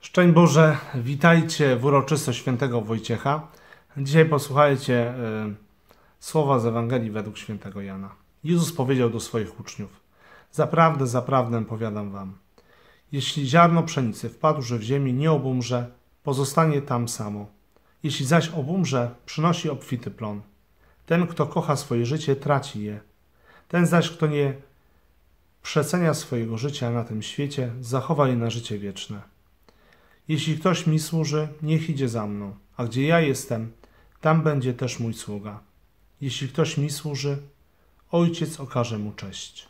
Szczęść Boże, witajcie w uroczystość świętego Wojciecha. Dzisiaj posłuchajcie y, słowa z Ewangelii według świętego Jana. Jezus powiedział do swoich uczniów: Zaprawdę, zaprawdę powiadam wam, jeśli ziarno pszenicy wpadłże w ziemię, nie obumrze, pozostanie tam samo. Jeśli zaś obumrze, przynosi obfity plon. Ten, kto kocha swoje życie, traci je. Ten zaś, kto nie przecenia swojego życia na tym świecie, zachowa je na życie wieczne. Jeśli ktoś mi służy, niech idzie za mną, a gdzie ja jestem, tam będzie też mój sługa. Jeśli ktoś mi służy, Ojciec okaże mu cześć.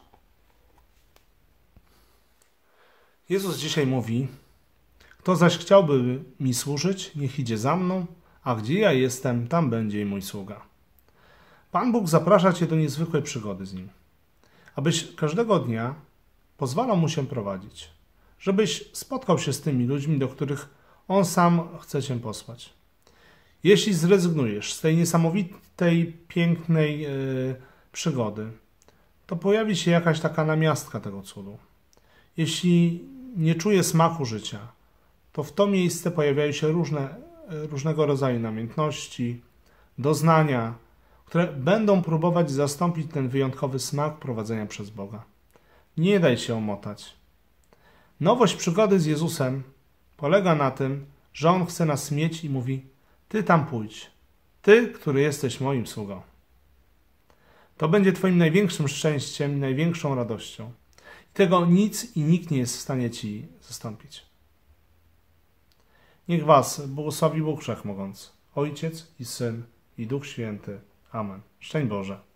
Jezus dzisiaj mówi: Kto zaś chciałby mi służyć, niech idzie za mną, a gdzie ja jestem, tam będzie i mój sługa. Pan Bóg zaprasza cię do niezwykłej przygody z nim, abyś każdego dnia pozwalał mu się prowadzić żebyś spotkał się z tymi ludźmi, do których On sam chce Cię posłać. Jeśli zrezygnujesz z tej niesamowitej, pięknej yy, przygody, to pojawi się jakaś taka namiastka tego cudu. Jeśli nie czuję smaku życia, to w to miejsce pojawiają się różne, e, różnego rodzaju namiętności, doznania, które będą próbować zastąpić ten wyjątkowy smak prowadzenia przez Boga. Nie daj się omotać. Nowość przygody z Jezusem polega na tym, że On chce nas mieć i mówi: Ty tam pójdź, Ty, który jesteś moim sługą. To będzie Twoim największym szczęściem i największą radością. Tego nic i nikt nie jest w stanie Ci zastąpić. Niech Was błogosławi Bóg Wszechmogący, Ojciec i Syn i Duch Święty. Amen. Szczęść Boże.